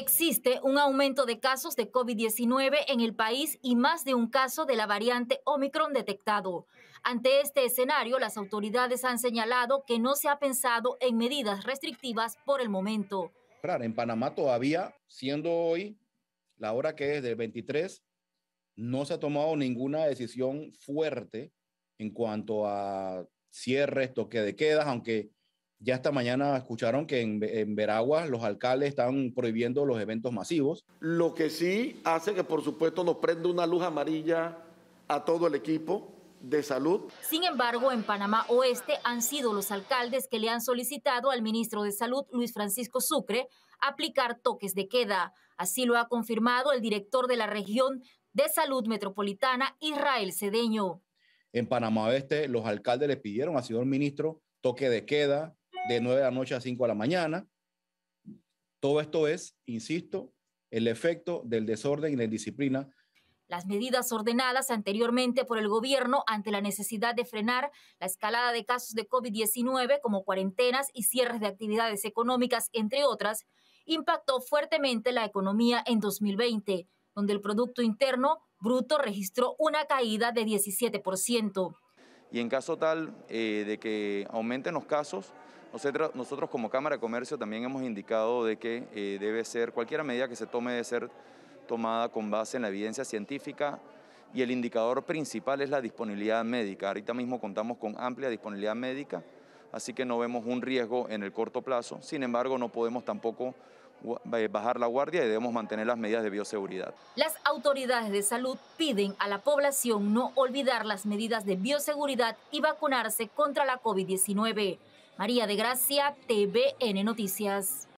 Existe un aumento de casos de COVID-19 en el país y más de un caso de la variante Omicron detectado. Ante este escenario, las autoridades han señalado que no se ha pensado en medidas restrictivas por el momento. En Panamá todavía, siendo hoy la hora que es del 23, no se ha tomado ninguna decisión fuerte en cuanto a cierre, toque de quedas, aunque ya esta mañana escucharon que en, Veraguas los alcaldes están prohibiendo los eventos masivos. Lo que sí hace que por supuesto nos prenda una luz amarilla a todo el equipo de salud. Sin embargo, en Panamá Oeste han sido los alcaldes que le han solicitado al ministro de Salud, Luis Francisco Sucre, aplicar toques de queda. Así lo ha confirmado el director de la región de salud metropolitana, Israel Cedeño. En Panamá Oeste, los alcaldes le pidieron al señor ministro toque de queda, de 9 de la noche a 5 de la mañana. Todo esto es, insisto, el efecto del desorden y la disciplina las medidas ordenadas anteriormente por el gobierno ante la necesidad de frenar la escalada de casos de COVID-19 como cuarentenas y cierres de actividades económicas, entre otras, impactó fuertemente la economía en 2020, donde el Producto Interno Bruto registró una caída de 17%. Y en caso tal eh, de que aumenten los casos, nosotros, como Cámara de Comercio también hemos indicado de que eh, debe ser, cualquier medida que se tome debe ser tomada con base en la evidencia científica y el indicador principal es la disponibilidad médica. Ahorita mismo contamos con amplia disponibilidad médica, así que no vemos un riesgo en el corto plazo. Sin embargo, no podemos tampoco eh, bajar la guardia y debemos mantener las medidas de bioseguridad. Las autoridades de salud piden a la población no olvidar las medidas de bioseguridad y vacunarse contra la COVID-19. María de Gracia, TVN Noticias.